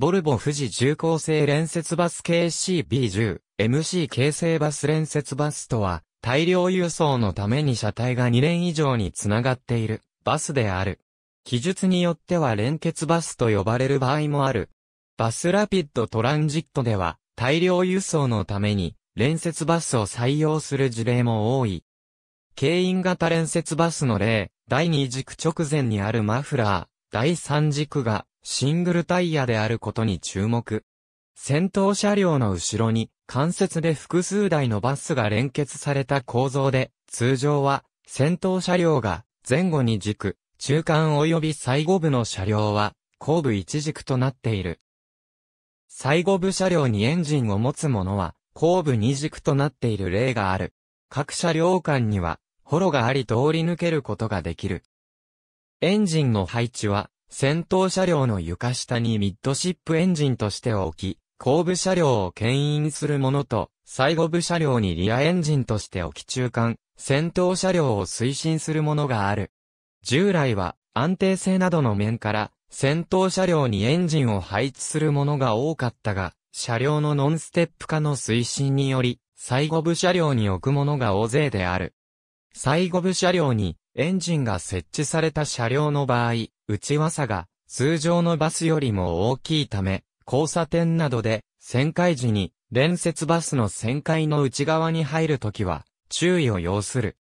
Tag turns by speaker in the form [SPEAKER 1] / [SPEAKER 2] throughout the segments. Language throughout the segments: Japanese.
[SPEAKER 1] ボルボ富士重工製連接バス KCB10、MC 京成バス連接バスとは、大量輸送のために車体が2連以上につながっている、バスである。記述によっては連結バスと呼ばれる場合もある。バスラピッドトランジットでは、大量輸送のために、連接バスを採用する事例も多い。軽因型連接バスの例、第2軸直前にあるマフラー、第3軸がシングルタイヤであることに注目。先頭車両の後ろに関節で複数台のバスが連結された構造で、通常は先頭車両が前後に軸、中間及び最後部の車両は後部一軸となっている。最後部車両にエンジンを持つものは後部二軸となっている例がある。各車両間には、ホロがあり通り抜けることができる。エンジンの配置は、戦闘車両の床下にミッドシップエンジンとして置き、後部車両を牽引するものと、最後部車両にリアエンジンとして置き中間、戦闘車両を推進するものがある。従来は安定性などの面から、戦闘車両にエンジンを配置するものが多かったが、車両のノンステップ化の推進により、最後部車両に置くものが大勢である。最後部車両にエンジンが設置された車両の場合、内輪差が通常のバスよりも大きいため、交差点などで旋回時に連接バスの旋回の内側に入るときは注意を要する。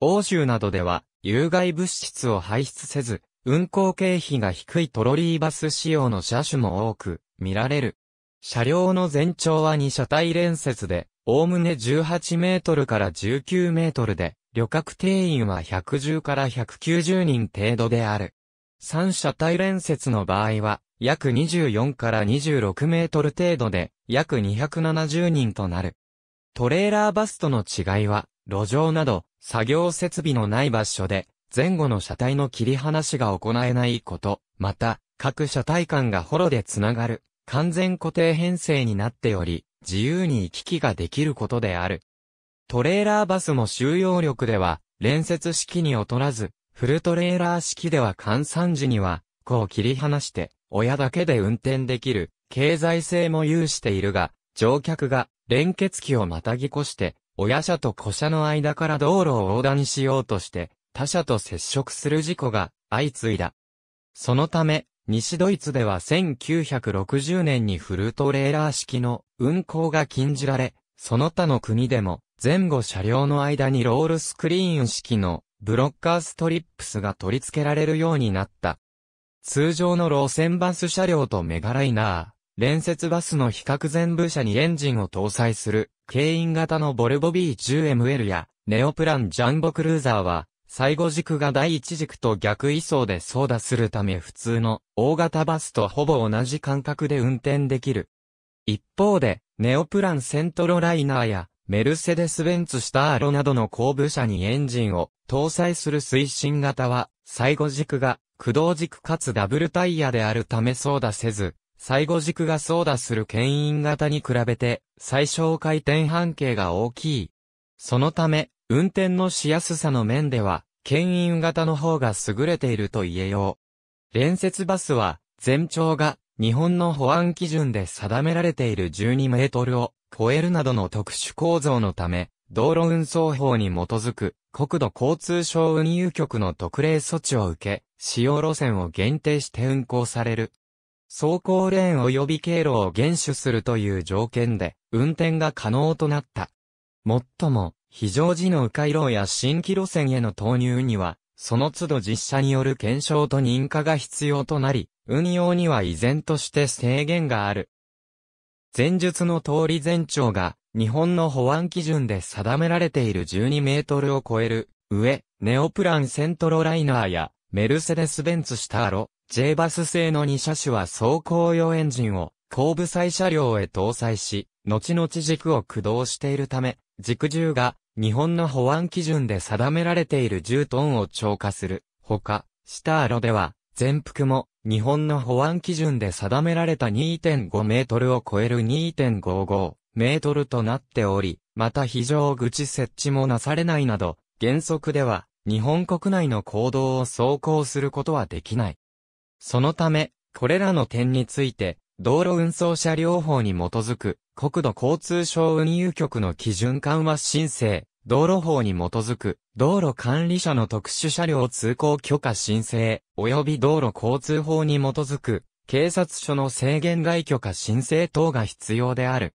[SPEAKER 1] 欧州などでは有害物質を排出せず、運行経費が低いトロリーバス仕様の車種も多く見られる。車両の全長は2車体連接で、おおむね18メートルから19メートルで、旅客定員は110から190人程度である。三車体連接の場合は、約24から26メートル程度で、約270人となる。トレーラーバスとの違いは、路上など、作業設備のない場所で、前後の車体の切り離しが行えないこと、また、各車体間がホロでつながる、完全固定編成になっており、自由に行き来ができることである。トレーラーバスの収容力では、連接式に劣らず、フルトレーラー式では換算時には、子を切り離して、親だけで運転できる、経済性も有しているが、乗客が連結機をまたぎ越して、親車と子車の間から道路を横断しようとして、他車と接触する事故が相次いだ。そのため、西ドイツでは1960年にフルトレーラー式の運行が禁じられ、その他の国でも前後車両の間にロールスクリーン式のブロッカーストリップスが取り付けられるようになった。通常の路線バス車両とメガライナー、連接バスの比較全部車にエンジンを搭載する、軽因型のボルボ B10ML や、ネオプランジャンボクルーザーは、最後軸が第一軸と逆位相で操打するため普通の大型バスとほぼ同じ間隔で運転できる。一方で、ネオプランセントロライナーやメルセデス・ベンツ・スターロなどの後部車にエンジンを搭載する推進型は、最後軸が駆動軸かつダブルタイヤであるため操舵せず、最後軸が操舵する牽引型に比べて最小回転半径が大きい。そのため、運転のしやすさの面では、牽引型の方が優れていると言えよう。連接バスは、全長が日本の保安基準で定められている12メートルを超えるなどの特殊構造のため、道路運送法に基づく国土交通省運輸局の特例措置を受け、使用路線を限定して運行される。走行レーン及び経路を厳守するという条件で、運転が可能となった。もっとも、非常時の迂回路や新規路線への投入には、その都度実車による検証と認可が必要となり、運用には依然として制限がある。前述の通り全長が、日本の保安基準で定められている12メートルを超える、上、ネオプランセントロライナーや、メルセデス・ベンツシターロ、J バス製の2車種は走行用エンジンを、後部載車両へ搭載し、後々軸を駆動しているため、軸重が、日本の保安基準で定められている10トンを超過する。ほか、シターロでは、全幅も、日本の保安基準で定められた2.5メートルを超える2.55メートルとなっており、また非常口設置もなされないなど、原則では日本国内の行動を走行することはできない。そのため、これらの点について、道路運送車両法に基づく国土交通省運輸局の基準緩和申請、道路法に基づく、道路管理者の特殊車両通行許可申請、及び道路交通法に基づく、警察署の制限外許可申請等が必要である。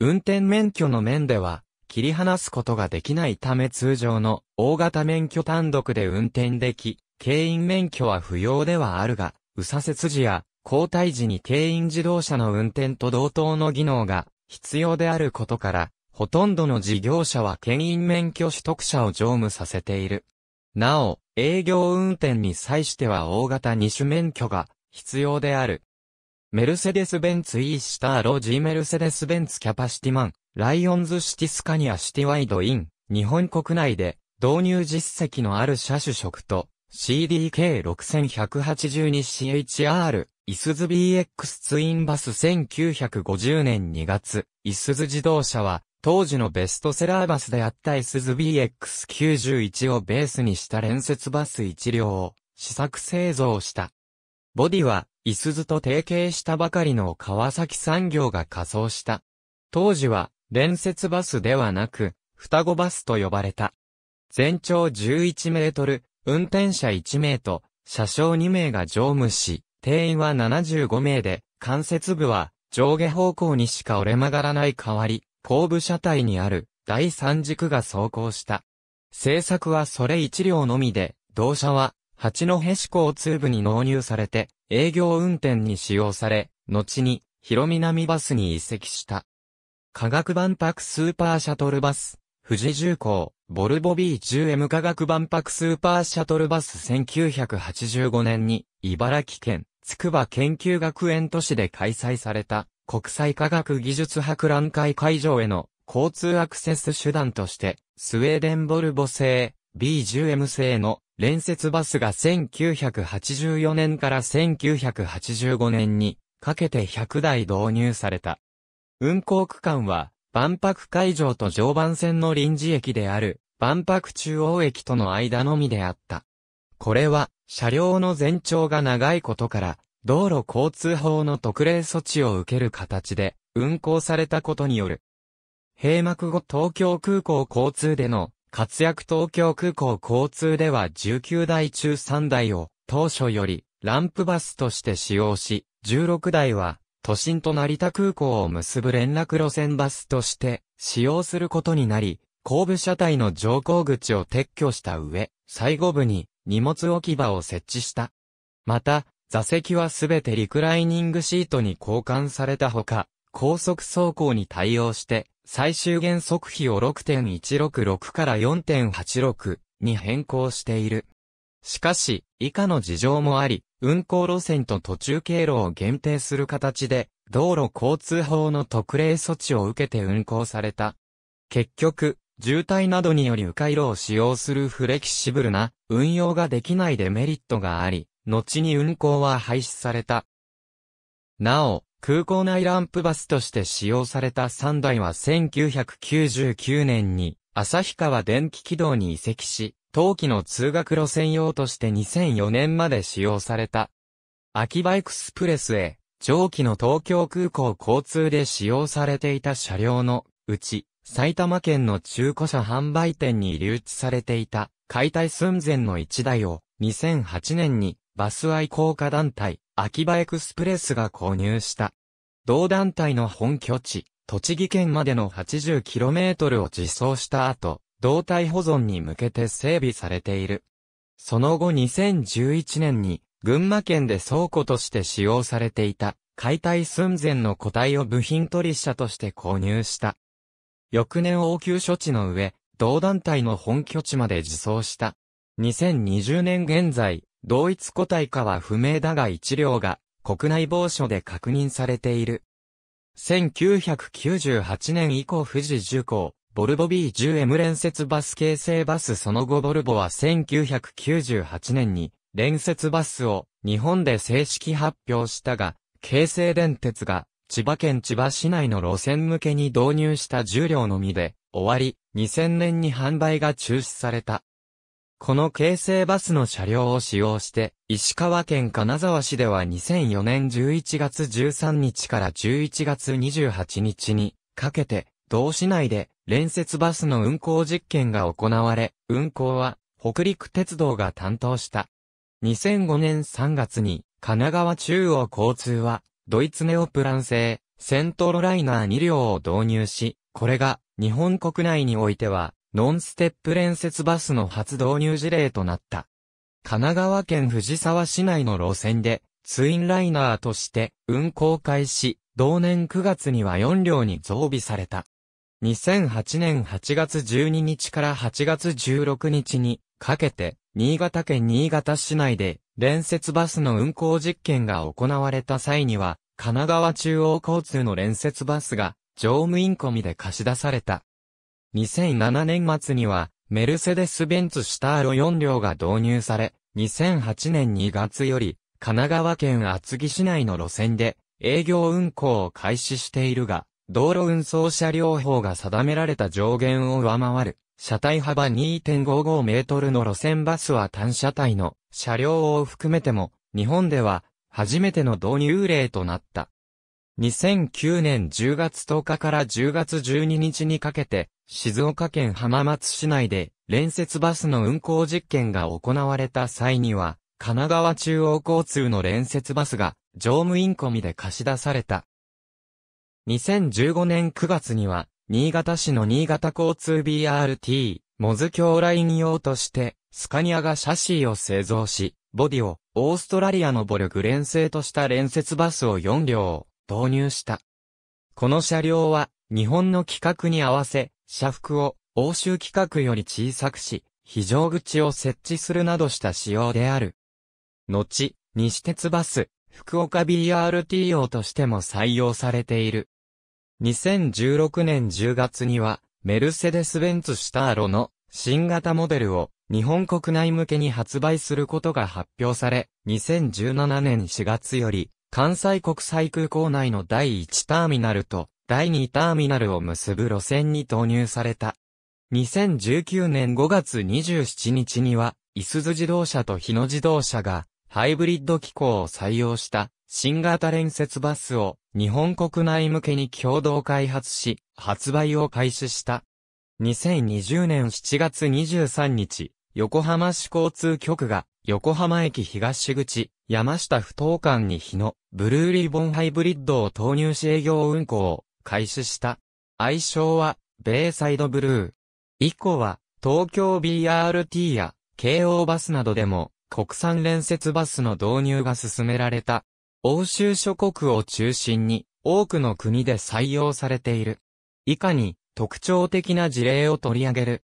[SPEAKER 1] 運転免許の面では、切り離すことができないため通常の大型免許単独で運転でき、軽員免許は不要ではあるが、右左折時や交代時に軽員自動車の運転と同等の技能が必要であることから、ほとんどの事業者は牽引免許取得者を乗務させている。なお、営業運転に際しては大型二種免許が必要である。メルセデス・ベンツ・イースター・ロジ・ー・メルセデス・ベンツ・キャパシティマン、ライオンズ・シティスカニア・シティワイド・イン、日本国内で導入実績のある車種色と CDK6182CHR、イスズ BX ツインバス1950年2月、イスズ自動車は当時のベストセラーバスであった SSBX91 をベースにした連接バス1両を試作製造した。ボディは、イスズと提携したばかりの川崎産業が仮装した。当時は、連接バスではなく、双子バスと呼ばれた。全長11メートル、運転者1名と、車掌2名が乗務し、定員は75名で、関節部は上下方向にしか折れ曲がらない代わり、後部車体にある第三軸が走行した。製作はそれ1両のみで、同車は八戸市交通部に納入されて、営業運転に使用され、後に、広南バスに移籍した。科学万博スーパーシャトルバス、富士重工、ボルボ B10M 科学万博スーパーシャトルバス1985年に、茨城県、筑波研究学園都市で開催された。国際科学技術博覧会会場への交通アクセス手段として、スウェーデンボルボ製、B10M 製の連接バスが1984年から1985年にかけて100台導入された。運行区間は万博会場と常磐線の臨時駅である万博中央駅との間のみであった。これは車両の全長が長いことから道路交通法の特例措置を受ける形で運行されたことによる。閉幕後東京空港交通での活躍東京空港交通では19台中3台を当初よりランプバスとして使用し、16台は都心と成田空港を結ぶ連絡路線バスとして使用することになり、後部車体の乗降口を撤去した上、最後部に荷物置き場を設置した。また、座席はすべてリクライニングシートに交換されたほか、高速走行に対応して、最終減速比を6.166から4.86に変更している。しかし、以下の事情もあり、運行路線と途中経路を限定する形で、道路交通法の特例措置を受けて運行された。結局、渋滞などにより迂回路を使用するフレキシブルな運用ができないデメリットがあり、後に運行は廃止された。なお、空港内ランプバスとして使用された3台は1999年に旭川電気軌道に移籍し、冬季の通学路線用として2004年まで使用された。秋葉エクスプレスへ、上記の東京空港交通で使用されていた車両のうち、埼玉県の中古車販売店に留置されていた解体寸前の1台を2008年にバス愛好家団体、秋葉エクスプレスが購入した。同団体の本拠地、栃木県までの 80km を実走した後、同体保存に向けて整備されている。その後2011年に、群馬県で倉庫として使用されていた、解体寸前の個体を部品取車として購入した。翌年応急処置の上、同団体の本拠地まで自走した。2020年現在、同一個体かは不明だが1両が国内某所で確認されている。1998年以降富士重工、ボルボ B10M 連接バス形成バスその後ボルボは1998年に連接バスを日本で正式発表したが、京成電鉄が千葉県千葉市内の路線向けに導入した重量両のみで終わり、2000年に販売が中止された。この京成バスの車両を使用して、石川県金沢市では2004年11月13日から11月28日にかけて、同市内で連接バスの運行実験が行われ、運行は北陸鉄道が担当した。2005年3月に神奈川中央交通はドイツネオプラン製セントロライナー2両を導入し、これが日本国内においてはノンステップ連接バスの初導入事例となった。神奈川県藤沢市内の路線で、ツインライナーとして運行開始、同年9月には4両に増備された。2008年8月12日から8月16日にかけて、新潟県新潟市内で連接バスの運行実験が行われた際には、神奈川中央交通の連接バスが乗務員込みで貸し出された。2007年末には、メルセデス・ベンツシターロ4両が導入され、2008年2月より、神奈川県厚木市内の路線で、営業運行を開始しているが、道路運送車両法が定められた上限を上回る、車体幅2.55メートルの路線バスは単車体の車両を含めても、日本では初めての導入例となった。2009年10月10日から10月12日にかけて、静岡県浜松市内で、連接バスの運行実験が行われた際には、神奈川中央交通の連接バスが、乗務員込みで貸し出された。2015年9月には、新潟市の新潟交通 BRT、モズ京ライン用として、スカニアがシャシーを製造し、ボディを、オーストラリアのボルグ連製とした連接バスを4両、導入した。この車両は、日本の規格に合わせ、社服を欧州規格より小さくし、非常口を設置するなどした仕様である。後、西鉄バス、福岡 BRTO としても採用されている。2016年10月には、メルセデス・ベンツ・シターロの新型モデルを日本国内向けに発売することが発表され、2017年4月より、関西国際空港内の第1ターミナルと第2ターミナルを結ぶ路線に投入された。2019年5月27日には、いすゞ自動車と日野自動車が、ハイブリッド機構を採用した新型連接バスを日本国内向けに共同開発し、発売を開始した。2020年7月23日、横浜市交通局が横浜駅東口山下不等間に日野ブルーリボンハイブリッドを投入し営業運行を開始した。愛称は、ベイサイドブルー。以降は、東京 BRT や、京王バスなどでも、国産連接バスの導入が進められた。欧州諸国を中心に、多くの国で採用されている。以下に、特徴的な事例を取り上げる。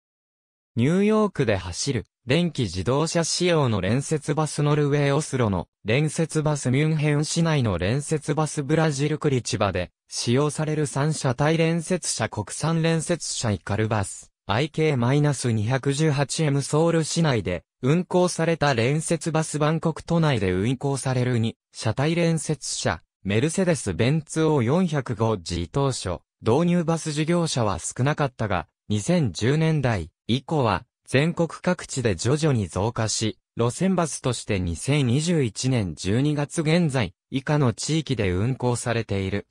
[SPEAKER 1] ニューヨークで走る、電気自動車仕様の連接バスノルウェーオスロの、連接バスミュンヘン市内の連接バスブラジルクリチバで、使用される3車体連接車国産連接車イカルバス、IK-218M ソウル市内で、運行された連接バスバンコク都内で運行される2、車体連接車、メルセデス・ベンツ O405G 当初、導入バス事業者は少なかったが、2010年代、以降は、全国各地で徐々に増加し、路線バスとして2021年12月現在、以下の地域で運行されている。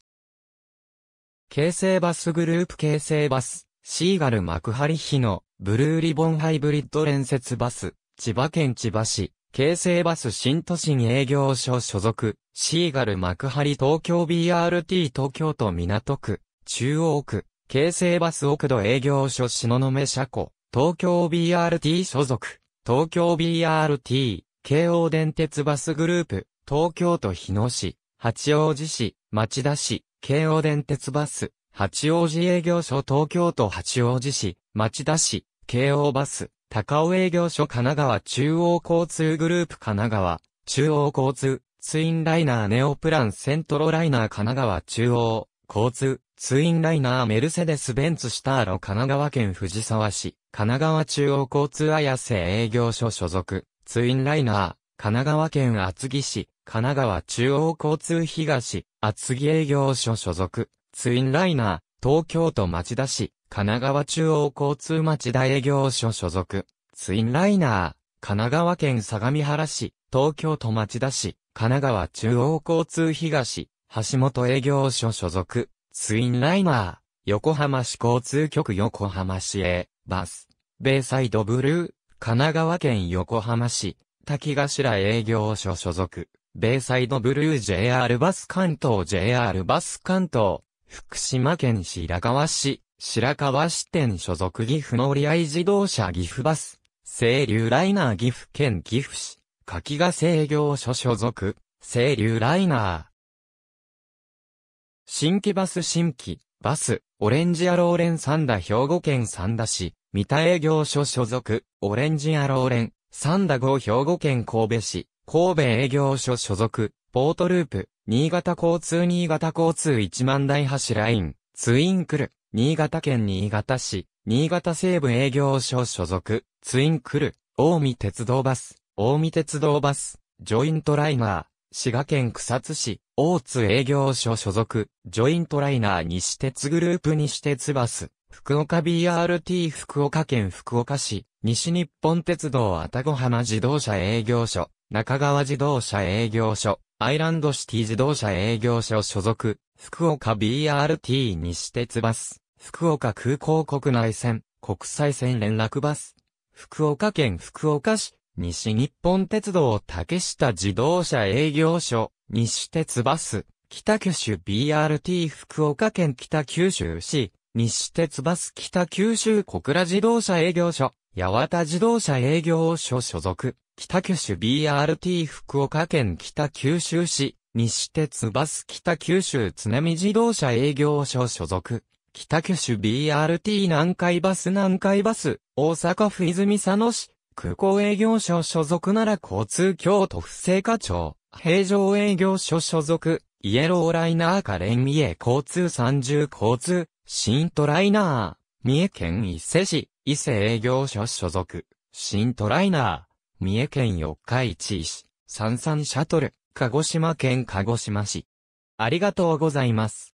[SPEAKER 1] 京成バスグループ京成バス、シーガル幕張日のブルーリボンハイブリッド連接バス、千葉県千葉市、京成バス新都心営業所所属、シーガル幕張東京 BRT 東京都港区、中央区、京成バス奥戸営業所の目車庫、東京 BRT 所属、東京 BRT、京王電鉄バスグループ、東京都日野市、八王子市、町田市、京王電鉄バス、八王子営業所東京都八王子市、町田市、京王バス、高尾営業所神奈川中央交通グループ神奈川、中央交通、ツインライナーネオプランセントロライナー神奈川中央、交通、ツインライナーメルセデス・ベンツ・シターロ神奈川県藤沢市、神奈川中央交通綾瀬営業所所属、ツインライナー、神奈川県厚木市、神奈川中央交通東、厚木営業所所属、ツインライナー、東京都町田市、神奈川中央交通町田営業所所属、ツインライナー、神奈川県相模原市、東京都町田市、神奈川中央交通東、橋本営業所所属、ツインライナー、横浜市交通局横浜市営、バス、ベイサイドブルー、神奈川県横浜市、滝頭営業所所属、ベイサイドブルー JR バス関東 JR バス関東、福島県白河市、白河支店所属岐阜乗り合い自動車岐阜バス、清流ライナー岐阜県岐阜市、柿ヶ製業所所属、清流ライナー、新規バス新規、バス、オレンジアローレン三田兵庫県三田市、三田営業所所属、オレンジアローレン、三田号兵庫県神戸市、神戸営業所所属、ポートループ、新潟交通新潟交通一万台橋ライン、ツインクル、新潟県新潟市、新潟西部営業所所属、ツインクル、大見鉄道バス、大見鉄道バス、ジョイントライナー、滋賀県草津市、大津営業所所属、ジョイントライナー西鉄グループ西鉄バス、福岡 BRT 福岡県福岡市、西日本鉄道愛宕浜自動車営業所、中川自動車営業所、アイランドシティ自動車営業所所属、福岡 BRT 西鉄バス、福岡空港国内線、国際線連絡バス、福岡県福岡市、西日本鉄道竹下自動車営業所、西鉄バス、北九州 BRT 福岡県北九州市、西鉄バス北九州小倉自動車営業所、八幡自動車営業所所属、北九州 BRT 福岡県北九州市、西鉄バス北九州津波自動車営業所所属。北九州 BRT 南海バス南海バス、大阪府泉佐野市、空港営業所所属なら交通京都府政課長、平常営業所所属、イエローライナーカレンミエ交通三重交通、新トライナー、三重県伊勢市、伊勢営業所所属、新トライナー、三重県四日市市、三三シャトル、鹿児島県鹿児島市。ありがとうございます。